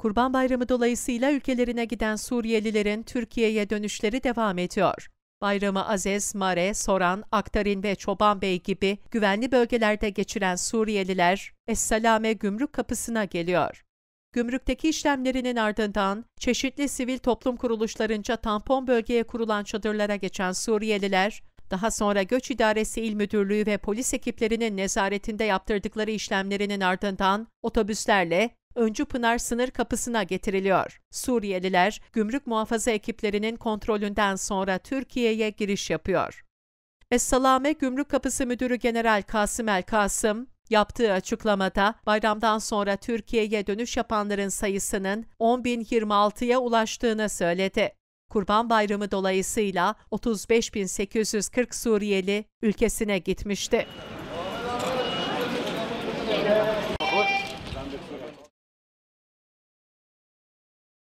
Kurban Bayramı dolayısıyla ülkelerine giden Suriyelilerin Türkiye'ye dönüşleri devam ediyor. Bayramı Aziz, Mare, Soran, Aktarin ve Çoban Bey gibi güvenli bölgelerde geçiren Suriyeliler Esselame gümrük kapısına geliyor. Gümrükteki işlemlerinin ardından çeşitli sivil toplum kuruluşlarınca tampon bölgeye kurulan çadırlara geçen Suriyeliler, daha sonra Göç İdaresi İl Müdürlüğü ve polis ekiplerinin nezaretinde yaptırdıkları işlemlerinin ardından otobüslerle Öncü Pınar sınır kapısına getiriliyor. Suriyeliler gümrük muhafaza ekiplerinin kontrolünden sonra Türkiye'ye giriş yapıyor. Essalame Gümrük Kapısı Müdürü General Kasım El Kasım, yaptığı açıklamada bayramdan sonra Türkiye'ye dönüş yapanların sayısının 10.026'ya ulaştığını söyledi. Kurban Bayramı dolayısıyla 35.840 Suriyeli ülkesine gitmişti.